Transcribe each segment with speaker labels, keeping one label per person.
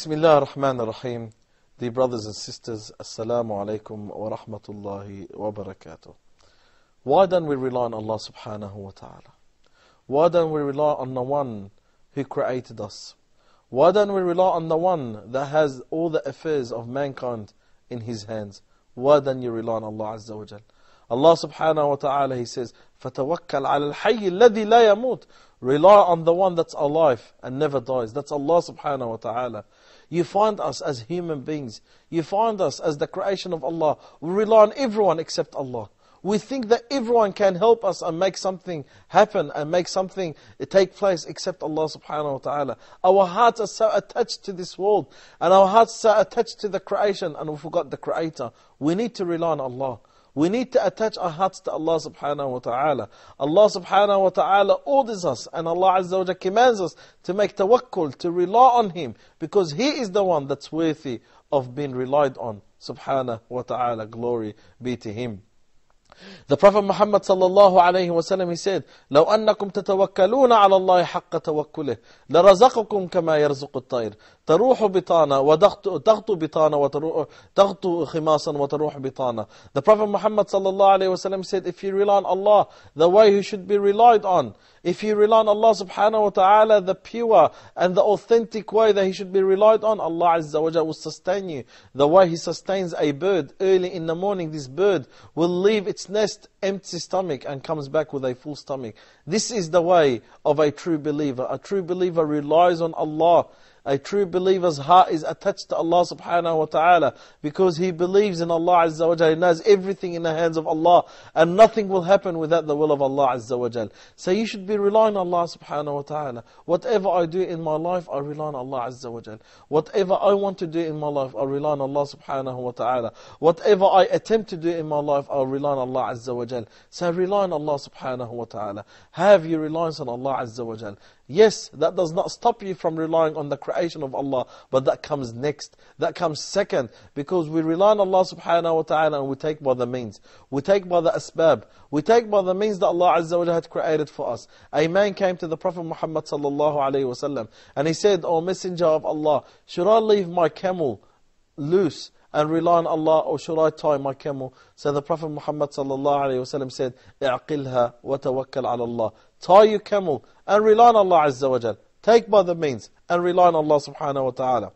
Speaker 1: Bismillah ar-Rahman ar-Rahim. Dear brothers and sisters, Assalamu alaikum wa rahmatullahi wa barakatuh. Why don't we rely on Allah subhanahu wa ta'ala? Why don't we rely on the one who created us? Why don't we rely on the one that has all the affairs of mankind in his hands? Why don't you rely on Allah azza wa jal? Allah subhanahu wa ta'ala, he says, فَتَوَكَّلْ عَلَى الْحَيِّ الَّذِي لَا يَمُوتُ Rely on the one that's alive and never dies. That's Allah subhanahu wa ta'ala. You find us as human beings. You find us as the creation of Allah. We rely on everyone except Allah. We think that everyone can help us and make something happen and make something take place except Allah subhanahu wa ta'ala. Our hearts are so attached to this world and our hearts are attached to the creation and we forgot the creator. We need to rely on Allah. We need to attach our hearts to Allah subhanahu wa ta'ala. Allah subhanahu wa ta'ala orders us and Allah azza wa jalla commands us to make tawakkul, to rely on Him because He is the one that's worthy of being relied on. Subhanahu wa ta'ala, glory be to Him. The Prophet Muhammad sallallahu alayhi wa sallam, he said, لَوْ أَنَّكُمْ تَتَوَكَّلُونَ عَلَى اللَّهِ حَقَّ تَوَكُّلِهِ لَرَزَقَكُمْ كَمَا يَرْزُقُ الطَّيْرِ تروح وتغطو وتغطو وتروح The Prophet Muhammad الله عليه وسلم said, if you rely on Allah, the way He should be relied on. If you rely on Allah subhanahu wa ta'ala, the pure and the authentic way that He should be relied on, Allah azza will sustain you. The way He sustains a bird early in the morning, this bird will leave its nest empty stomach and comes back with a full stomach. This is the way of a true believer. A true believer relies on Allah a true believer's heart is attached to Allah subhanahu wa ta'ala because he believes in Allah azza wa jal. He knows everything in the hands of Allah and nothing will happen without the will of Allah azza wa jal. So you should be relying on Allah subhanahu wa ta'ala. Whatever I do in my life, I rely on Allah azza wa jal. Whatever I want to do in my life, I rely on Allah subhanahu wa ta'ala. Whatever I attempt to do in my life, I rely on Allah azza wa jal. So rely on Allah subhanahu wa ta'ala. Have your reliance on Allah azza wa jal. Yes, that does not stop you from relying on the creation of Allah, but that comes next. That comes second, because we rely on Allah subhanahu wa ta'ala and we take by the means. We take by the asbab. We take by the means that Allah azza wa jalla had created for us. A man came to the Prophet Muhammad sallallahu alayhi wa sallam, and he said, O messenger of Allah, should I leave my camel loose and rely on Allah, or should I tie my camel? So the Prophet Muhammad sallallahu alayhi said, اعقلها وتوكل على Tie your camel and rely on Allah Azza wa Jal. Take by the means and rely on Allah subhanahu wa ta'ala.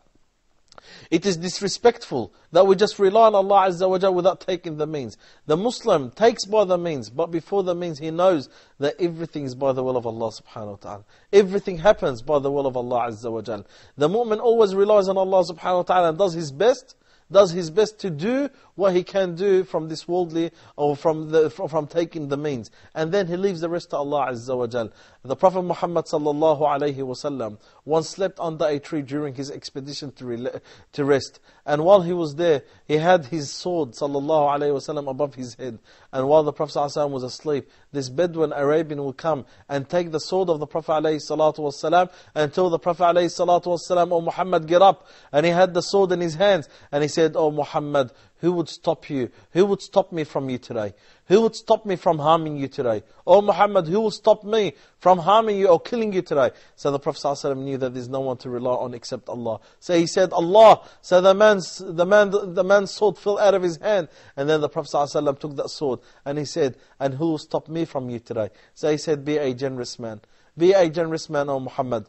Speaker 1: It is disrespectful that we just rely on Allah Azza wa Jal without taking the means. The Muslim takes by the means, but before the means he knows that everything is by the will of Allah subhanahu wa ta'ala. Everything happens by the will of Allah Azza wa Jal. The mu'min always relies on Allah subhanahu wa ta'ala and does his best, does his best to do what he can do from this worldly or from, the, from, from taking the means. And then he leaves the rest to Allah Azza wa Jal. The Prophet Muhammad sallallahu alayhi wasallam once slept under a tree during his expedition to, to rest. And while he was there, he had his sword sallallahu alayhi wasallam above his head. And while the Prophet sallallahu was asleep, this Bedouin Arabian will come and take the sword of the Prophet alayhi salatu wasallam and tell the Prophet alayhi salatu wasallam, O Muhammad, get up. And he had the sword in his hands. And he said, said, Oh Muhammad, who would stop you? Who would stop me from you today? Who would stop me from harming you today? Oh Muhammad, who will stop me from harming you or killing you today? So the Prophet ﷺ knew that there's no one to rely on except Allah. So he said, Allah. So the man's, the man, the man's sword fell out of his hand. And then the Prophet ﷺ took that sword and he said, And who will stop me from you today? So he said, Be a generous man. Be a generous man, O Muhammad.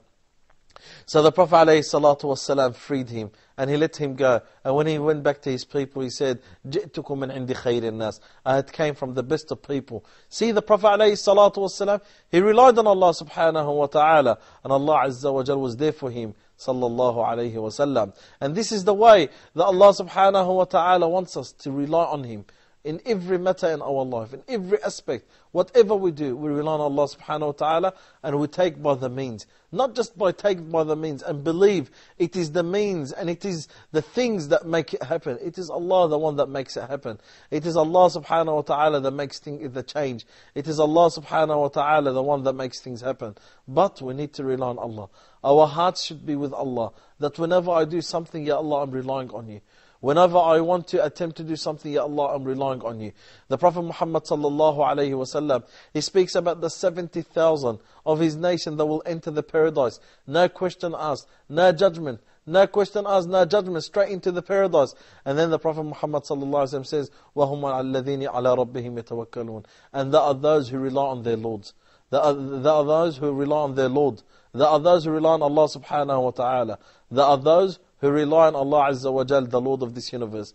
Speaker 1: So the Prophet ﷺ freed him and he let him go. And when he went back to his people, he said, جِئْتُكُم مِنْ عِنْدِ خَيْرِ النَّاسِ I had came from the best of people. See, the Prophet ﷺ, he relied on Allah subhanahu wa ta'ala. And Allah Azza wa Jal was there for him, sallallahu alayhi wa sallam. And this is the way that Allah subhanahu wa ta'ala wants us to rely on Him in every matter in our life, in every aspect. Whatever we do, we rely on Allah subhanahu wa ta'ala and we take by the means. Not just by take by the means and believe it is the means and it is the things that make it happen. It is Allah the one that makes it happen. It is Allah subhanahu wa ta'ala that makes thing, the change. It is Allah subhanahu wa ta'ala the one that makes things happen. But we need to rely on Allah. Our hearts should be with Allah. That whenever I do something, Ya Allah, I'm relying on you. Whenever I want to attempt to do something, Ya Allah, I'm relying on you. The Prophet Muhammad sallallahu alayhi wasallam, he speaks about the 70,000 of his nation that will enter the paradise. No question asked, no judgment, no question asked, no judgment, straight into the paradise. And then the Prophet Muhammad ﷺ says, وَهُمَ الَّذِينِ عَلَىٰ رَبِّهِمْ يَتَوَكَّلُونَ And there are those who rely on their Lord. There are, there are those who rely on their Lord. There are those who rely on Allah subhanahu wa ta'ala. There are those who rely on Allah Azza wa Jal, the Lord of this universe.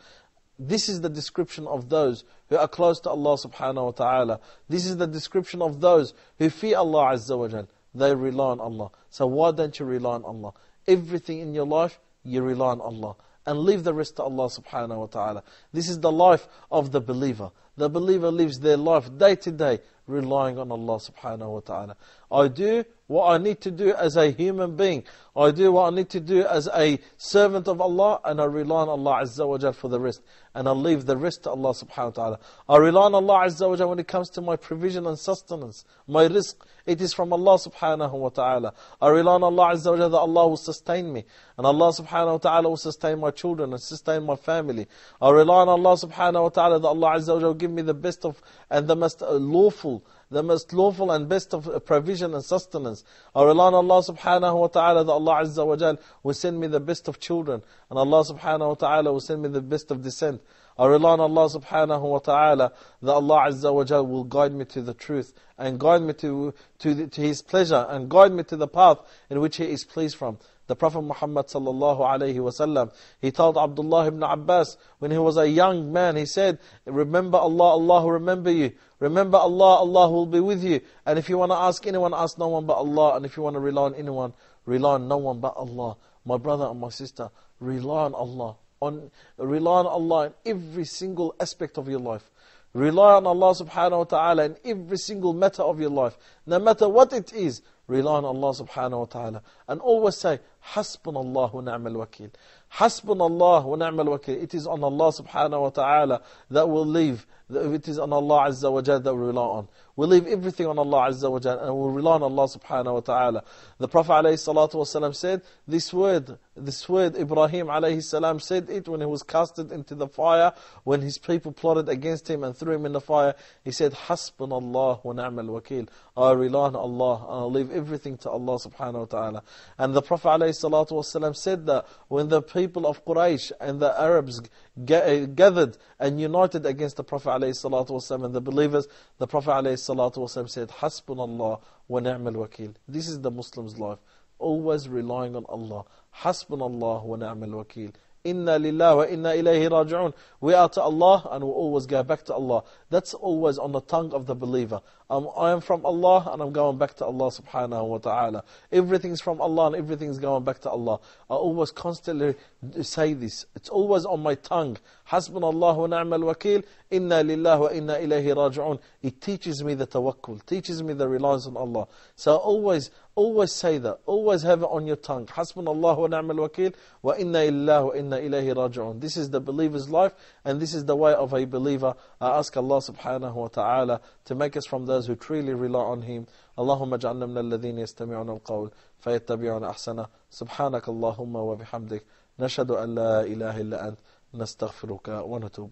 Speaker 1: This is the description of those who are close to Allah subhanahu wa ta'ala. This is the description of those who fear Allah Azza wa Jal. They rely on Allah. So why don't you rely on Allah? Everything in your life, you rely on Allah. And leave the rest to Allah subhanahu wa ta'ala. This is the life of the believer. The believer lives their life day to day relying on Allah subhanahu wa ta'ala. I do what I need to do as a human being. I do what I need to do as a servant of Allah, and I rely on Allah Azza wa Jal for the rest. And I leave the rest to Allah subhanahu wa ta'ala. I rely on Allah Azza wa Jal when it comes to my provision and sustenance, my risk. It is from Allah subhanahu wa ta'ala. I rely on Allah Azza wa Jal that Allah will sustain me. And Allah subhanahu wa ta'ala will sustain my children and sustain my family. I rely on Allah subhanahu wa ta'ala that Allah Azza wa Jal will give me the best of and the most uh, lawful the most lawful and best of uh, provision and sustenance. I rely on Allah subhanahu wa ta'ala that Allah Allah Azza wa Jal will send me the best of children. And Allah subhanahu wa ta'ala will send me the best of descent. I rely on Allah subhanahu wa ta'ala that Allah Azza wa Jal will guide me to the truth and guide me to, to, the, to His pleasure and guide me to the path in which He is pleased from. The Prophet Muhammad sallallahu alaihi wasallam, he told Abdullah ibn Abbas when he was a young man, he said, "Remember Allah, Allah will remember you. Remember Allah, Allah will be with you. And if you want to ask anyone, ask no one but Allah. And if you want to rely on anyone, rely on no one but Allah." My brother and my sister, rely on Allah. On rely on Allah in every single aspect of your life. Rely on Allah subhanahu wa ta'ala in every single matter of your life. No matter what it is, rely on Allah subhanahu wa ta'ala. And always say, Hasbunallah wa ni'mal wakil. Hasbunallah wa ni'mal wakil. It is on Allah subhanahu wa ta'ala that will live. It is on Allah azza wa jal that we rely on we leave everything on Allah Azza wa Jalla, and we rely on Allah subhanahu wa ta'ala. The Prophet alayhi said, this word, this word Ibrahim alayhi salam said it when he was casted into the fire, when his people plotted against him and threw him in the fire. He said, Hasbunallah wa ni'mal wakil. I rely on Allah and I'll leave everything to Allah subhanahu wa ta'ala. And the Prophet alayhi said that when the people of Quraysh and the Arabs uh, gathered and united against the Prophet ﷺ and the believers, the Prophet ﷺ said, Hasbunallah wa ni'mal wakil. This is the Muslim's life, always relying on Allah. Hasbunallah wa ni'mal wakil. Inna lillahi wa inna ilayhi raji'un. We are to Allah and we always go back to Allah. That's always on the tongue of the believer. I'm, I am from Allah and I'm going back to Allah subhanahu wa ta'ala. Everything's from Allah and everything's going back to Allah. I always constantly say this. It's always on my tongue. Hasbunallah wa ni'mal wakil. Inna lillahi wa inna ilayhi raji'un. It teaches me the tawakkul. teaches me the reliance on Allah. So always, Always say that. Always have it on your tongue. Hasbunallah wa ni'mal wakil wa inna illahu wa inna ilayhi raj'un. This is the believer's life and this is the way of a believer. I ask Allah subhanahu wa ta'ala to make us from those who truly rely on Him. Allahumma اللهم اجعلنا من الذين يستمعون القول فيتبعون أحسنه سبحانك اللهم وبحمدك نشهد أن لا إله إلا أنت نستغفرك ونتوب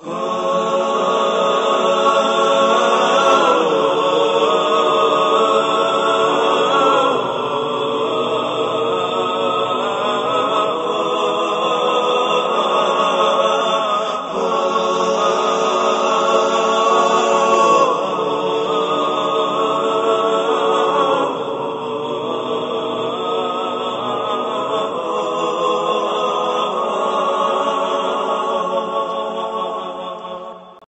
Speaker 1: إليك.